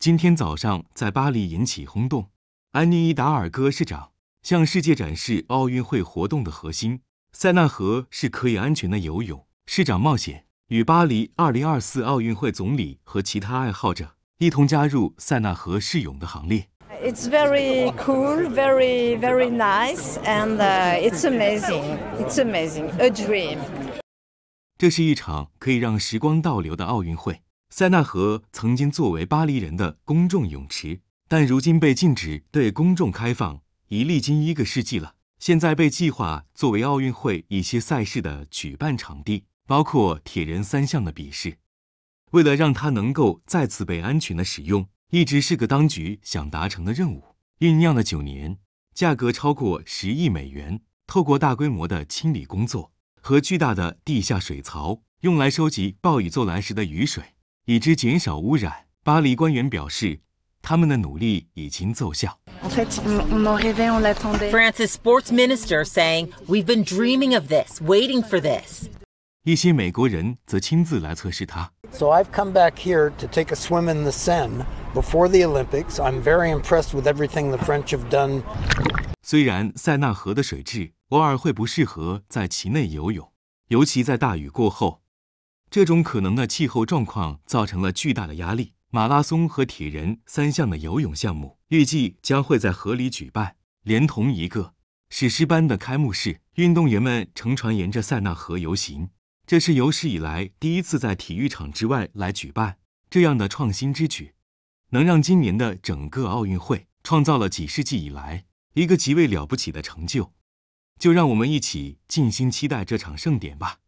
今天早上在巴黎引起轰动，安妮·达尔戈市长向世界展示奥运会活动的核心——塞纳河是可以安全的游泳。市长冒险与巴黎2024奥运会总理和其他爱好者一同加入塞纳河试泳的行列。It's very cool, very, very nice, and it's amazing. It's amazing, a dream. 这是一场可以让时光倒流的奥运会。塞纳河曾经作为巴黎人的公众泳池，但如今被禁止对公众开放，已历经一个世纪了。现在被计划作为奥运会一些赛事的举办场地，包括铁人三项的比试。为了让它能够再次被安全的使用，一直是个当局想达成的任务。酝酿了九年，价格超过十亿美元，透过大规模的清理工作和巨大的地下水槽，用来收集暴雨骤来时的雨水。以之减少污染。巴黎官员表示，他们的努力已经奏效。France's sports minister saying, "We've been dreaming of this, waiting for this." 一些美国人则亲自来测试它。So I've come back here to take a swim in the Seine before the Olympics. I'm very impressed with everything the French have done. 虽然塞纳河的水质偶尔会不适合在其内游泳，尤其在大雨过后。这种可能的气候状况造成了巨大的压力。马拉松和铁人三项的游泳项目预计将会在河里举办，连同一个史诗般的开幕式。运动员们乘船沿着塞纳河游行，这是有史以来第一次在体育场之外来举办这样的创新之举，能让今年的整个奥运会创造了几世纪以来一个极为了不起的成就。就让我们一起静心期待这场盛典吧。